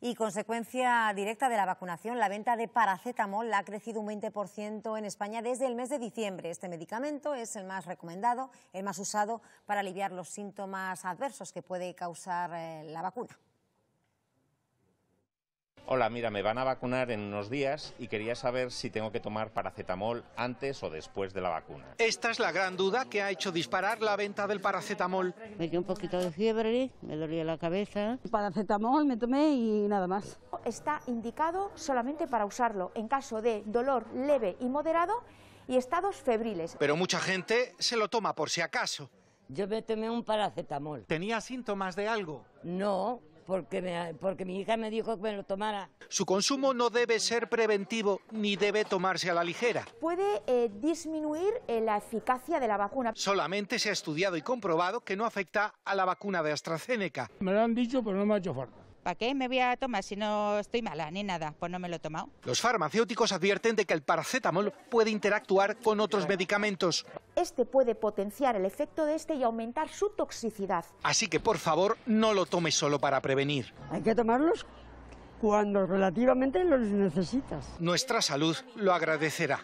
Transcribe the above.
y consecuencia directa de la vacunación, la venta de paracetamol ha crecido un 20% en España desde el mes de diciembre. Este medicamento es el más recomendado, el más usado para aliviar los síntomas adversos que puede causar eh, la vacuna. Hola, mira, me van a vacunar en unos días y quería saber si tengo que tomar paracetamol antes o después de la vacuna. Esta es la gran duda que ha hecho disparar la venta del paracetamol. Me dio un poquito de fiebre, me dolía la cabeza. Paracetamol me tomé y nada más. Está indicado solamente para usarlo en caso de dolor leve y moderado y estados febriles. Pero mucha gente se lo toma por si acaso. Yo me tomé un paracetamol. ¿Tenía síntomas de algo? No, porque, mi hija me dijo que me lo tomara. Su consumo no debe ser preventivo ni debe tomarse a la ligera. Puede eh, disminuir eh, la eficacia de la vacuna. Solamente se ha estudiado y comprobado que no afecta a la vacuna de AstraZeneca. Me lo han dicho, pero no me ha hecho falta. ¿Para qué me voy a tomar si no estoy mala ni nada? Pues no me lo he tomado. Los farmacéuticos advierten de que el paracetamol puede interactuar con otros medicamentos. Este puede potenciar el efecto de este y aumentar su toxicidad. Así que, por favor, no lo tomes solo para prevenir. Hay que tomarlos cuando relativamente los necesitas. Nuestra salud lo agradecerá.